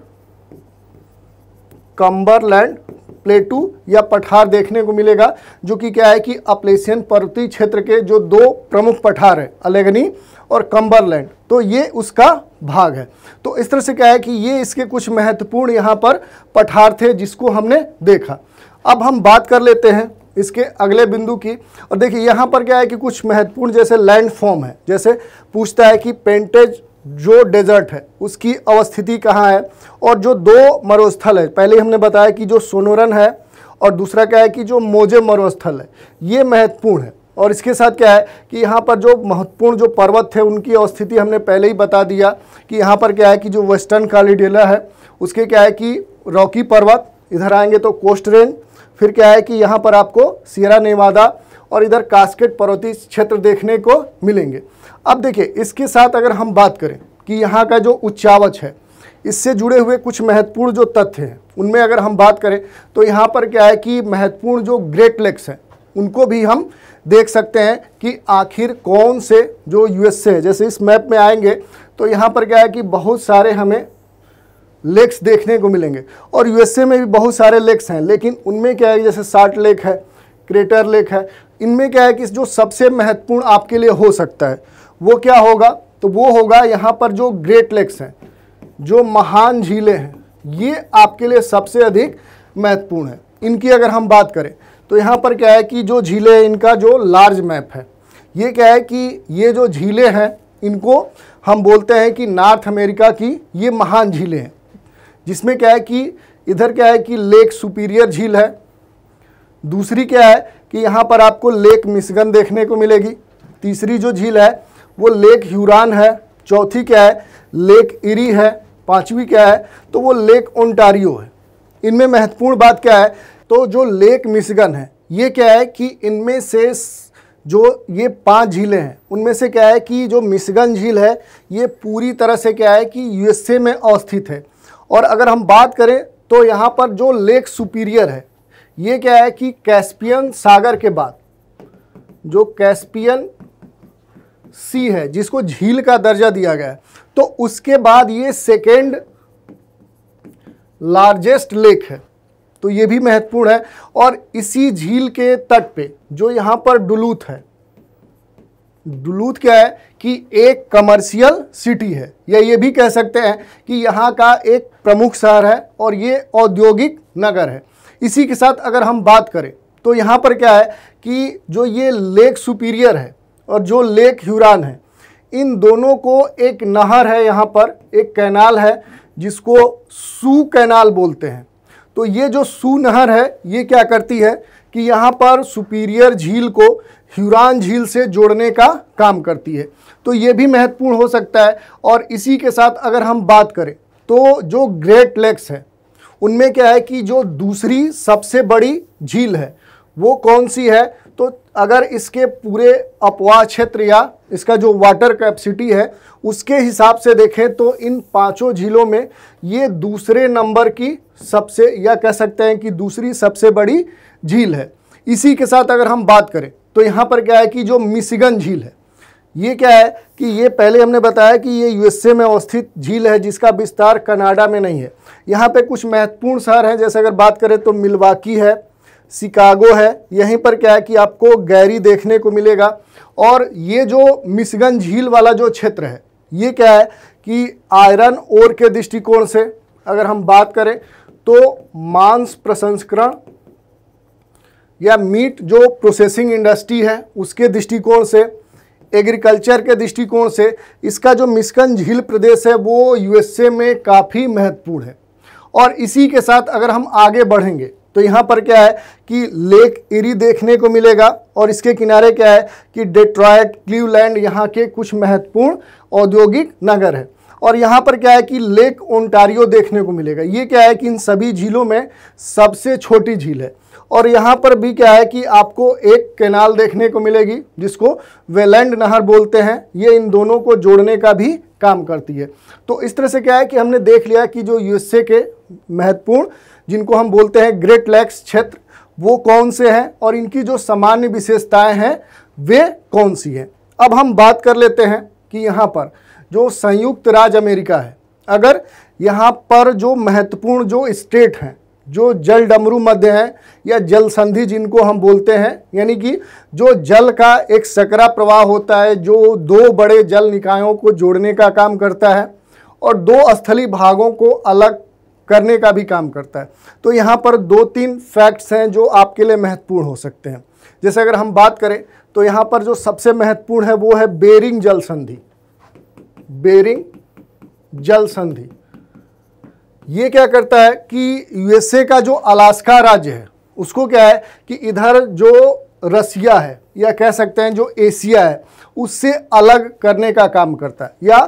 कंबरलैंड प्लेटू या पठार देखने को मिलेगा जो कि क्या है कि अपलेसियन पर्वतीय क्षेत्र के जो दो प्रमुख पठार हैं अलेगनी और कम्बरलैंड तो ये उसका भाग है तो इस तरह से क्या है कि ये इसके कुछ महत्वपूर्ण यहाँ पर पठार थे जिसको हमने देखा अब हम बात कर लेते हैं इसके अगले बिंदु की और देखिए यहाँ पर क्या है कि कुछ महत्वपूर्ण जैसे लैंड फॉर्म है जैसे पूछता है कि पेंटेज जो डेजर्ट है उसकी अवस्थिति कहाँ है और जो दो मरुस्थल है पहले हमने बताया कि जो सोनोरन है और दूसरा क्या है कि जो मोजे मरुस्थल है ये महत्वपूर्ण है और इसके साथ क्या है कि यहाँ पर जो महत्वपूर्ण जो पर्वत थे उनकी अवस्थिति हमने पहले ही बता दिया कि यहाँ पर क्या है कि जो वेस्टर्न कालीडेला है उसके क्या है कि रॉकी पर्वत इधर आएंगे तो कोस्ट रेंज फिर क्या है कि यहाँ पर आपको सियरा नेवादा और इधर कास्केट पर्वतीय क्षेत्र देखने को मिलेंगे अब देखिए इसके साथ अगर हम बात करें कि यहाँ का जो उच्चावच है इससे जुड़े हुए कुछ महत्वपूर्ण जो तथ्य हैं उनमें अगर हम बात करें तो यहाँ पर क्या है कि महत्वपूर्ण जो ग्रेट लेक्स हैं उनको भी हम देख सकते हैं कि आखिर कौन से जो यूएसए जैसे इस मैप में आएंगे तो यहाँ पर क्या है कि बहुत सारे हमें लेक्स देखने को मिलेंगे और यूएसए में भी बहुत सारे लेक्स हैं लेकिन उनमें क्या है जैसे साल्ट लेक है क्रेटर लेक है इनमें क्या है कि जो सबसे महत्वपूर्ण आपके लिए हो सकता है वो क्या होगा तो वो होगा यहाँ पर जो ग्रेट लेक्स हैं जो महान झीलें हैं ये आपके लिए सबसे अधिक महत्वपूर्ण है इनकी अगर हम बात करें तो यहाँ पर क्या है कि जो झीलें हैं इनका जो लार्ज मैप है ये क्या है कि ये जो झीलें हैं इनको हम बोलते हैं कि नॉर्थ अमेरिका की ये महान झीलें हैं जिसमें क्या है कि इधर क्या है कि लेक सुपीरियर झील है दूसरी क्या है कि यहाँ पर आपको लेक मिसगन देखने को मिलेगी तीसरी जो झील है वो लेक ह्यूरान है चौथी क्या है लेक इरी है पांचवी क्या है तो वो लेक ओंटारियो है इनमें महत्वपूर्ण बात क्या है तो जो लेक मिशिगन है ये क्या है कि इनमें से जो ये पांच झीलें हैं उनमें से क्या है कि जो मिशिगन झील है ये पूरी तरह से क्या है कि यूएसए में अवस्थित है और अगर हम बात करें तो यहाँ पर जो लेक सुपीरियर है ये क्या है कि कैस्पियन सागर के बाद जो कैस्पियन सी है जिसको झील का दर्जा दिया गया है तो उसके बाद ये सेकेंड लार्जेस्ट लेक है तो ये भी महत्वपूर्ण है और इसी झील के तट पे जो यहाँ पर डुलूथ है डुलूथ क्या है कि एक कमर्शियल सिटी है या ये भी कह सकते हैं कि यहाँ का एक प्रमुख शहर है और ये औद्योगिक नगर है इसी के साथ अगर हम बात करें तो यहाँ पर क्या है कि जो ये लेक सुपीरियर है और जो लेक ह्यूरान है इन दोनों को एक नहर है यहाँ पर एक कैनाल है जिसको सू कैनाल बोलते हैं तो ये जो सू नहर है ये क्या करती है कि यहाँ पर सुपीरियर झील को ह्यूरान झील से जोड़ने का काम करती है तो ये भी महत्वपूर्ण हो सकता है और इसी के साथ अगर हम बात करें तो जो ग्रेट लेक्स है उनमें क्या है कि जो दूसरी सबसे बड़ी झील है वो कौन सी है तो अगर इसके पूरे अपवा क्षेत्र या इसका जो वाटर कैपेसिटी है उसके हिसाब से देखें तो इन पांचों झीलों में ये दूसरे नंबर की सबसे या कह सकते हैं कि दूसरी सबसे बड़ी झील है इसी के साथ अगर हम बात करें तो यहाँ पर क्या है कि जो मिशिगन झील है ये क्या है कि ये पहले हमने बताया कि ये यूएसए में अवस्थित झील है जिसका विस्तार कनाडा में नहीं है यहाँ पे कुछ महत्वपूर्ण शहर हैं जैसे अगर बात करें तो मिलवाकी है शिकागो है यहीं पर क्या है कि आपको गैरी देखने को मिलेगा और ये जो मिसगन झील वाला जो क्षेत्र है ये क्या है कि आयरन ओर के दृष्टिकोण से अगर हम बात करें तो मांस प्रसंस्करण या मीट जो प्रोसेसिंग इंडस्ट्री है उसके दृष्टिकोण से एग्रीकल्चर के दृष्टिकोण से इसका जो मिस्कन झील प्रदेश है वो यूएसए में काफ़ी महत्वपूर्ण है और इसी के साथ अगर हम आगे बढ़ेंगे तो यहाँ पर क्या है कि लेक इरी देखने को मिलेगा और इसके किनारे क्या है कि डेट्रॉयट क्लीवलैंड यहाँ के कुछ महत्वपूर्ण औद्योगिक नगर है और यहाँ पर क्या है कि लेक ओंटारियो देखने को मिलेगा ये क्या है कि इन सभी झीलों में सबसे छोटी झील है और यहाँ पर भी क्या है कि आपको एक कैनाल देखने को मिलेगी जिसको वेलैंड नहर बोलते हैं ये इन दोनों को जोड़ने का भी काम करती है तो इस तरह से क्या है कि हमने देख लिया कि जो यूएसए के महत्वपूर्ण जिनको हम बोलते हैं ग्रेट लैक्स क्षेत्र वो कौन से हैं और इनकी जो सामान्य विशेषताएं हैं वे कौन सी हैं अब हम बात कर लेते हैं कि यहाँ पर जो संयुक्त राज्य अमेरिका है अगर यहाँ पर जो महत्वपूर्ण जो स्टेट हैं जो जल डमरू मध्य हैं या जल संधि जिनको हम बोलते हैं यानी कि जो जल का एक सकरा प्रवाह होता है जो दो बड़े जल निकायों को जोड़ने का काम करता है और दो स्थली भागों को अलग करने का भी काम करता है तो यहाँ पर दो तीन फैक्ट्स हैं जो आपके लिए महत्वपूर्ण हो सकते हैं जैसे अगर हम बात करें तो यहाँ पर जो सबसे महत्वपूर्ण है वो है बेरिंग जल संधि बेरिंग जल संधि ये क्या करता है कि यूएसए का जो अलास्का राज्य है उसको क्या है कि इधर जो रसिया है या कह सकते हैं जो एशिया है उससे अलग करने का काम करता है या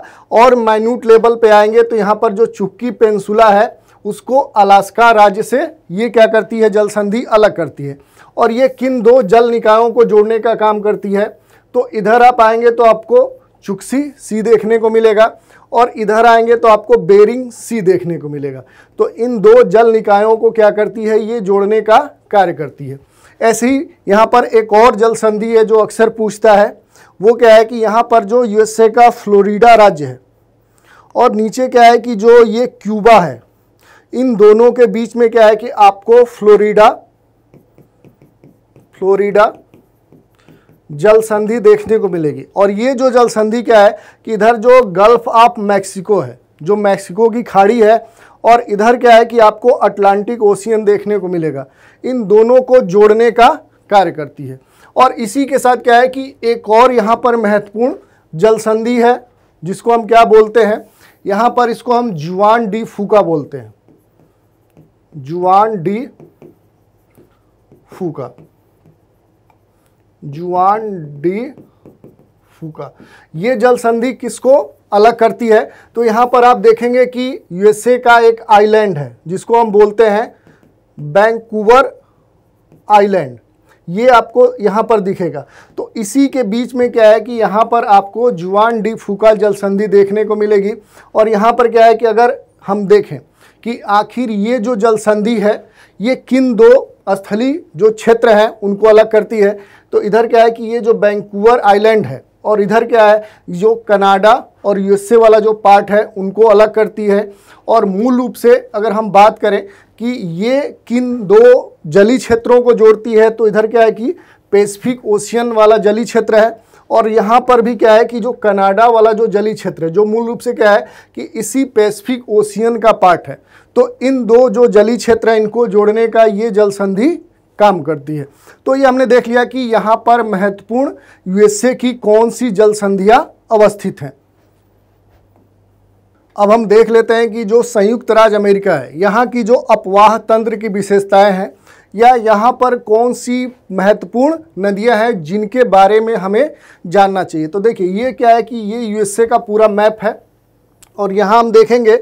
और माइन्यूट लेवल पे आएंगे तो यहाँ पर जो चुक्की पेंसुला है उसको अलास्का राज्य से ये क्या करती है जल संधि अलग करती है और ये किन दो जल निकायों को जोड़ने का काम करती है तो इधर आप आएंगे तो आपको चुक्सी सी देखने को मिलेगा और इधर आएंगे तो आपको बेरिंग सी देखने को मिलेगा तो इन दो जल निकायों को क्या करती है ये जोड़ने का कार्य करती है ऐसे ही यहाँ पर एक और जल संधि है जो अक्सर पूछता है वो क्या है कि यहाँ पर जो यूएसए का फ्लोरिडा राज्य है और नीचे क्या है कि जो ये क्यूबा है इन दोनों के बीच में क्या है कि आपको फ्लोरिडा फ्लोरिडा जल संधि देखने को मिलेगी और ये जो जल संधि क्या है कि इधर जो गल्फ ऑफ मैक्सिको है जो मैक्सिको की खाड़ी है और इधर क्या है कि आपको अटलांटिक ओशियन देखने को मिलेगा इन दोनों को जोड़ने का कार्य करती है और इसी के साथ क्या है कि एक और यहाँ पर महत्वपूर्ण जल संधि है जिसको हम क्या बोलते हैं यहाँ पर इसको हम जुआन डी फूका बोलते हैं जुआन डी फूका जुआन डी फूका ये जल संधि किसको अलग करती है तो यहाँ पर आप देखेंगे कि यूएसए का एक आइलैंड है जिसको हम बोलते हैं बैंकूवर आइलैंड ये आपको यहां पर दिखेगा तो इसी के बीच में क्या है कि यहाँ पर आपको जुआन डी फूका जल संधि देखने को मिलेगी और यहाँ पर क्या है कि अगर हम देखें कि आखिर ये जो जल संधि है ये किन दो स्थली जो क्षेत्र हैं उनको अलग करती है तो इधर क्या है कि ये जो बैंकूवर आइलैंड है और इधर क्या है जो कनाडा और यूएसए वाला जो पार्ट है उनको अलग करती है और मूल रूप से अगर हम बात करें कि ये किन दो जली क्षेत्रों को जोड़ती है तो इधर क्या है कि पैसिफिक ओशियन वाला जली क्षेत्र है और यहाँ पर भी क्या है कि जो कनाडा वाला जो जली क्षेत्र है जो मूल रूप से क्या है कि इसी पैसिफिक ओशियन का पार्ट है तो इन दो जो जली क्षेत्र हैं इनको जोड़ने का ये जल संधि काम करती है तो ये हमने देख लिया कि यहाँ पर महत्वपूर्ण यूएसए की कौन सी जल संधियाँ अवस्थित हैं अब हम देख लेते हैं कि जो संयुक्त राज्य अमेरिका है यहाँ की जो अपवाह तंत्र की विशेषताएं हैं या यहाँ पर कौन सी महत्वपूर्ण नदियाँ हैं जिनके बारे में हमें जानना चाहिए तो देखिए ये क्या है कि ये यूएसए का पूरा मैप है और यहाँ हम देखेंगे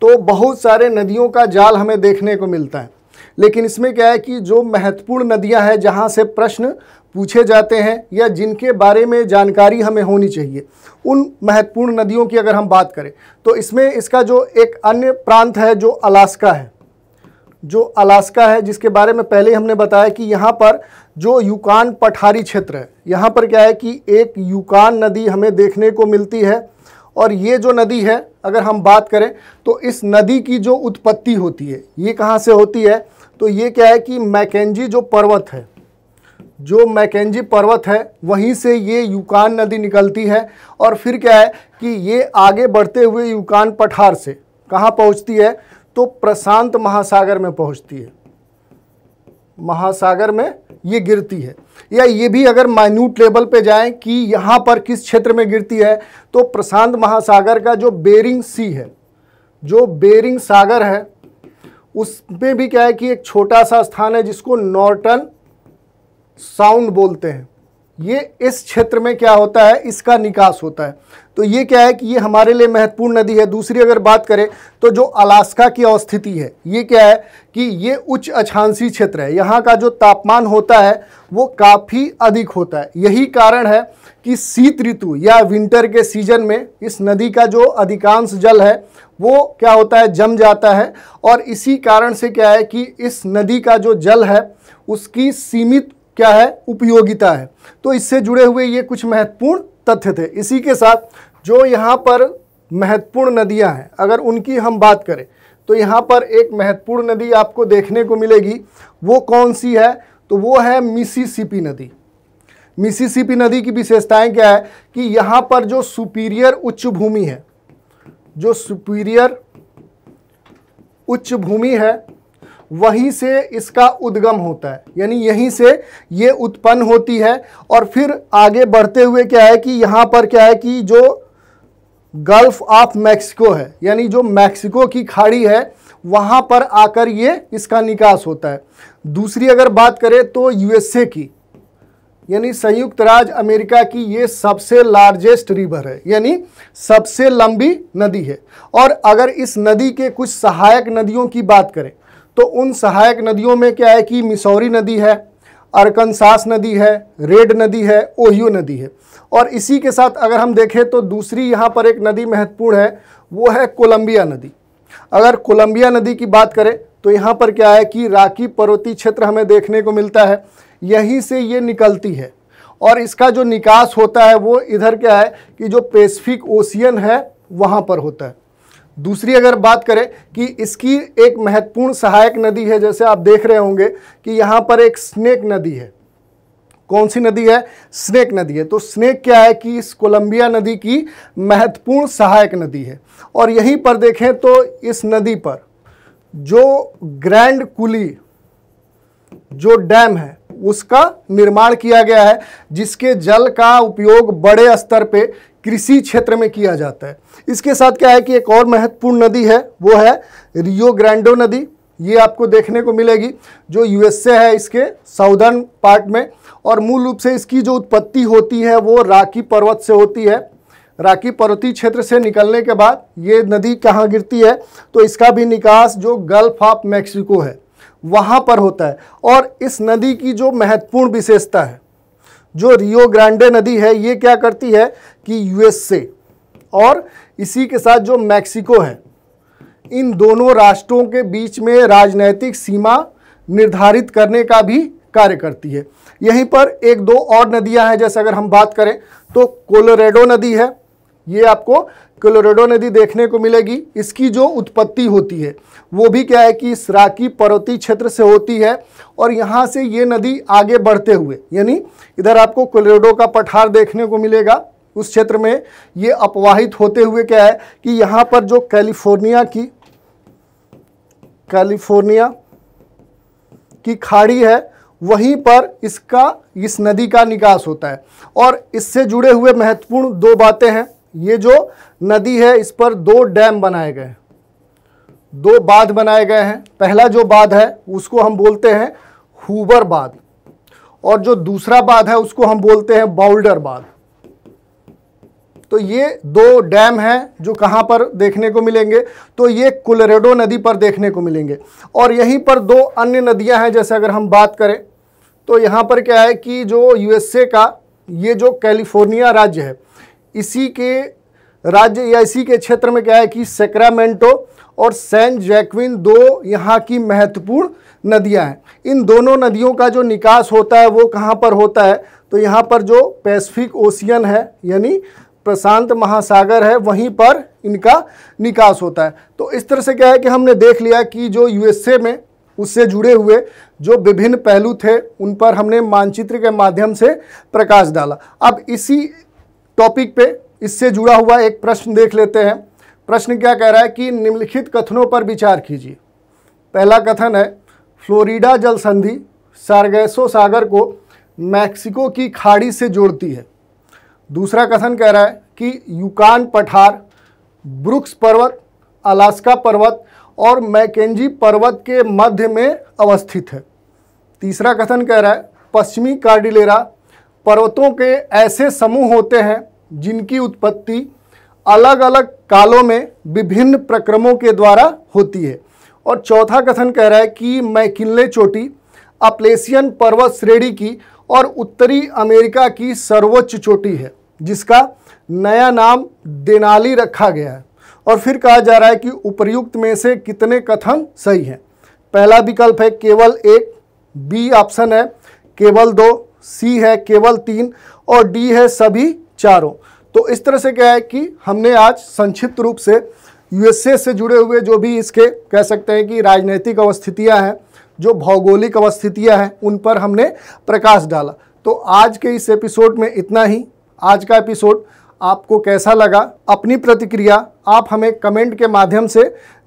तो बहुत सारे नदियों का जाल हमें देखने को मिलता है लेकिन इसमें क्या है कि जो महत्वपूर्ण नदियां हैं जहां से प्रश्न पूछे जाते हैं या जिनके बारे में जानकारी हमें होनी चाहिए उन महत्वपूर्ण नदियों की अगर हम बात करें तो इसमें इसका जो एक अन्य प्रांत है जो अलास्का है जो अलास्का है जिसके बारे में पहले हमने बताया कि यहाँ पर जो यूकान पठारी क्षेत्र है यहाँ पर क्या है कि एक यूकान नदी हमें देखने को मिलती है और ये जो नदी है अगर हम बात करें तो इस नदी की जो उत्पत्ति होती है ये कहाँ से होती है तो ये क्या है कि मैकेजी जो पर्वत है जो मैकेजी पर्वत है वहीं से ये यूकान नदी निकलती है और फिर क्या है कि ये आगे बढ़ते हुए यूकान पठार से कहाँ पहुँचती है तो प्रशांत महासागर में पहुँचती है महासागर में ये गिरती है या ये भी अगर माइन्यूट लेवल पे जाएं कि यहाँ पर किस क्षेत्र में गिरती है तो प्रशांत महासागर का जो बेरिंग सी है जो बेरिंग सागर है उसमें भी क्या है कि एक छोटा सा स्थान है जिसको नॉर्टन साउंड बोलते हैं ये इस क्षेत्र में क्या होता है इसका निकास होता है तो ये क्या है कि ये हमारे लिए महत्वपूर्ण नदी है दूसरी अगर बात करें तो जो अलास्का की अवस्थिति है ये क्या है कि ये उच्च अछांसी क्षेत्र है यहाँ का जो तापमान होता है वो काफ़ी अधिक होता है यही कारण है कि शीत ऋतु या विंटर के सीजन में इस नदी का जो अधिकांश जल है वो क्या होता है जम जाता है और इसी कारण से क्या है कि इस नदी का जो जल है उसकी सीमित क्या है उपयोगिता है तो इससे जुड़े हुए ये कुछ महत्वपूर्ण तथ्य थे इसी के साथ जो यहाँ पर महत्वपूर्ण नदियाँ हैं अगर उनकी हम बात करें तो यहाँ पर एक महत्वपूर्ण नदी आपको देखने को मिलेगी वो कौन सी है तो वो है मिसिसिपी नदी मिसिसिपी नदी की विशेषताएं क्या है कि यहाँ पर जो सुपीरियर उच्च भूमि है जो सुपीरियर उच्च भूमि है वहीं से इसका उद्गम होता है यानी यहीं से ये उत्पन्न होती है और फिर आगे बढ़ते हुए क्या है कि यहाँ पर क्या है कि जो गल्फ ऑफ मैक्सिको है यानी जो मैक्सिको की खाड़ी है वहाँ पर आकर ये इसका निकास होता है दूसरी अगर बात करें तो यूएसए की यानी संयुक्त राज्य अमेरिका की ये सबसे लार्जेस्ट रिवर है यानी सबसे लंबी नदी है और अगर इस नदी के कुछ सहायक नदियों की बात करें तो उन सहायक नदियों में क्या है कि मिसौरी नदी है अरकनसास नदी है रेड नदी है ओहियो नदी है और इसी के साथ अगर हम देखें तो दूसरी यहाँ पर एक नदी महत्वपूर्ण है वो है कोलंबिया नदी अगर कोलंबिया नदी की बात करें तो यहाँ पर क्या है कि राकी पर्वतीय क्षेत्र हमें देखने को मिलता है यहीं से ये निकलती है और इसका जो निकास होता है वो इधर क्या है कि जो पेसिफिक ओशियन है वहाँ पर होता है दूसरी अगर बात करें कि इसकी एक महत्वपूर्ण सहायक नदी है जैसे आप देख रहे होंगे कि यहाँ पर एक स्नेक नदी है कौन सी नदी है स्नेक नदी है तो स्नेक क्या है कि इस कोलंबिया नदी की महत्वपूर्ण सहायक नदी है और यहीं पर देखें तो इस नदी पर जो ग्रैंड कुली जो डैम है उसका निर्माण किया गया है जिसके जल का उपयोग बड़े स्तर पे कृषि क्षेत्र में किया जाता है इसके साथ क्या है कि एक और महत्वपूर्ण नदी है वो है रियो ग्रैंडो नदी ये आपको देखने को मिलेगी जो यूएसए है इसके साउदर्न पार्ट में और मूल रूप से इसकी जो उत्पत्ति होती है वो राखी पर्वत से होती है राखी पर्वतीय क्षेत्र से निकलने के बाद ये नदी कहाँ गिरती है तो इसका भी निकास जो गल्फ ऑफ मैक्सिको है वहाँ पर होता है और इस नदी की जो महत्वपूर्ण विशेषता है जो रियो ग्रांडे नदी है ये क्या करती है कि यूएस से और इसी के साथ जो मैक्सिको है इन दोनों राष्ट्रों के बीच में राजनैतिक सीमा निर्धारित करने का भी कार्य करती है यहीं पर एक दो और नदियां हैं जैसे अगर हम बात करें तो कोलोरेडो नदी है ये आपको कोलोरेडो नदी देखने को मिलेगी इसकी जो उत्पत्ति होती है वो भी क्या है कि सराकी पर्वतीय क्षेत्र से होती है और यहाँ से ये नदी आगे बढ़ते हुए यानी इधर आपको कोलेडो का पठार देखने को मिलेगा उस क्षेत्र में ये अपवाहित होते हुए क्या है कि यहाँ पर जो कैलिफोर्निया की कैलिफोर्निया की खाड़ी है वहीं पर इसका इस नदी का निकास होता है और इससे जुड़े हुए महत्वपूर्ण दो बातें हैं ये जो नदी है इस पर दो डैम बनाए गए हैं दो बाद बनाए गए हैं पहला जो बाद है उसको हम बोलते हैं हुबर बाद और जो दूसरा बाद है उसको हम बोलते हैं बाउल्डर बाद तो ये दो डैम हैं जो कहाँ पर देखने को मिलेंगे तो ये कुलरेडो नदी पर देखने को मिलेंगे और यहीं पर दो अन्य नदियां हैं जैसे अगर हम बात करें तो यहाँ पर क्या है कि जो यूएसए का ये जो कैलिफोर्निया राज्य है इसी के राज्य या इसी के क्षेत्र में क्या है कि सेक्रामेंटो और सैन जैक्विन दो यहाँ की महत्वपूर्ण नदियाँ हैं इन दोनों नदियों का जो निकास होता है वो कहाँ पर होता है तो यहाँ पर जो पैसिफिक ओशियन है यानी प्रशांत महासागर है वहीं पर इनका निकास होता है तो इस तरह से क्या है कि हमने देख लिया कि जो यूएसए में उससे जुड़े हुए जो विभिन्न पहलू थे उन पर हमने मानचित्र के माध्यम से प्रकाश डाला अब इसी टॉपिक पे इससे जुड़ा हुआ एक प्रश्न देख लेते हैं प्रश्न क्या कह रहा है कि निम्नलिखित कथनों पर विचार कीजिए पहला कथन है फ्लोरिडा जल संधि सार्गेसो सागर को मैक्सिको की खाड़ी से जोड़ती है दूसरा कथन कह रहा है कि युकान पठार ब्रुक्स पर्वत अलास्का पर्वत और मैकेंजी पर्वत के मध्य में अवस्थित है तीसरा कथन कह रहा है पश्चिमी कार्डिलेरा पर्वतों के ऐसे समूह होते हैं जिनकी उत्पत्ति अलग अलग कालों में विभिन्न प्रक्रमों के द्वारा होती है और चौथा कथन कह रहा है कि मैकिले चोटी अप्लेसियन पर्वत श्रेणी की और उत्तरी अमेरिका की सर्वोच्च चोटी है जिसका नया नाम देनाली रखा गया है और फिर कहा जा रहा है कि उपर्युक्त में से कितने कथन सही हैं पहला विकल्प है केवल एक बी ऑप्शन है केवल दो सी है केवल तीन और डी है सभी चारों तो इस तरह से क्या है कि हमने आज संक्षिप्त रूप से यूएसए से जुड़े हुए जो भी इसके कह सकते हैं कि राजनीतिक अवस्थितियाँ हैं जो भौगोलिक अवस्थितियाँ हैं उन पर हमने प्रकाश डाला तो आज के इस एपिसोड में इतना ही आज का एपिसोड आपको कैसा लगा अपनी प्रतिक्रिया आप हमें कमेंट के माध्यम से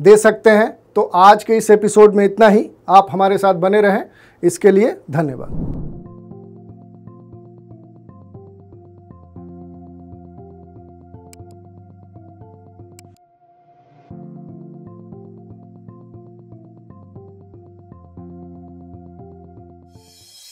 दे सकते हैं तो आज के इस एपिसोड में इतना ही आप हमारे साथ बने रहें इसके लिए धन्यवाद